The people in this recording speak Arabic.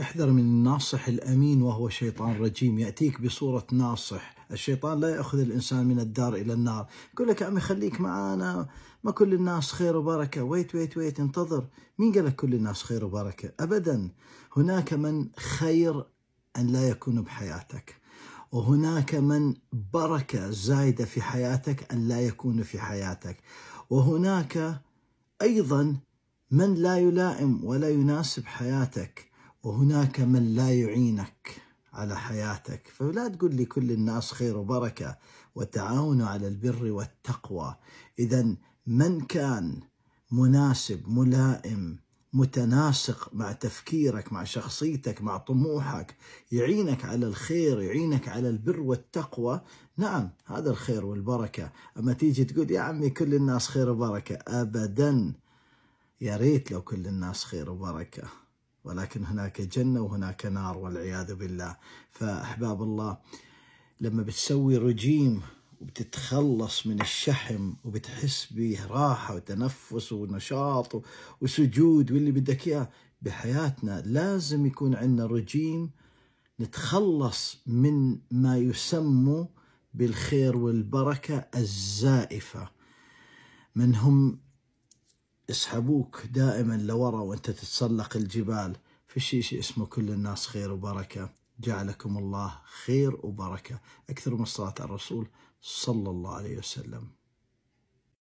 احذر من الناصح الامين وهو شيطان رجيم ياتيك بصوره ناصح، الشيطان لا ياخذ الانسان من الدار الى النار، يقول لك عمي خليك معنا ما كل الناس خير وبركه، ويت ويت ويت انتظر، مين قال لك كل الناس خير وبركه؟ ابدا، هناك من خير ان لا يكون بحياتك. وهناك من بركه زايده في حياتك ان لا يكون في حياتك. وهناك ايضا من لا يلائم ولا يناسب حياتك. وهناك من لا يعينك على حياتك فلا تقول لي كل الناس خير وبركة وتعاونوا على البر والتقوى إذا من كان مناسب ملائم متناسق مع تفكيرك مع شخصيتك مع طموحك يعينك على الخير يعينك على البر والتقوى نعم هذا الخير والبركة أما تيجي تقول يا عمي كل الناس خير وبركة أبدا يا ريت لو كل الناس خير وبركه ولكن هناك جنة وهناك نار والعياذ بالله فأحباب الله لما بتسوي رجيم وبتتخلص من الشحم وبتحس براحة وتنفس ونشاط وسجود واللي بدك إياه بحياتنا لازم يكون عندنا رجيم نتخلص من ما يسمى بالخير والبركة الزائفة من هم يسحبوك دائما لورا وانت تتسلق الجبال في شيء اسمه كل الناس خير وبركة جعلكم الله خير وبركة أكثر من الصلاة على الرسول صلى الله عليه وسلم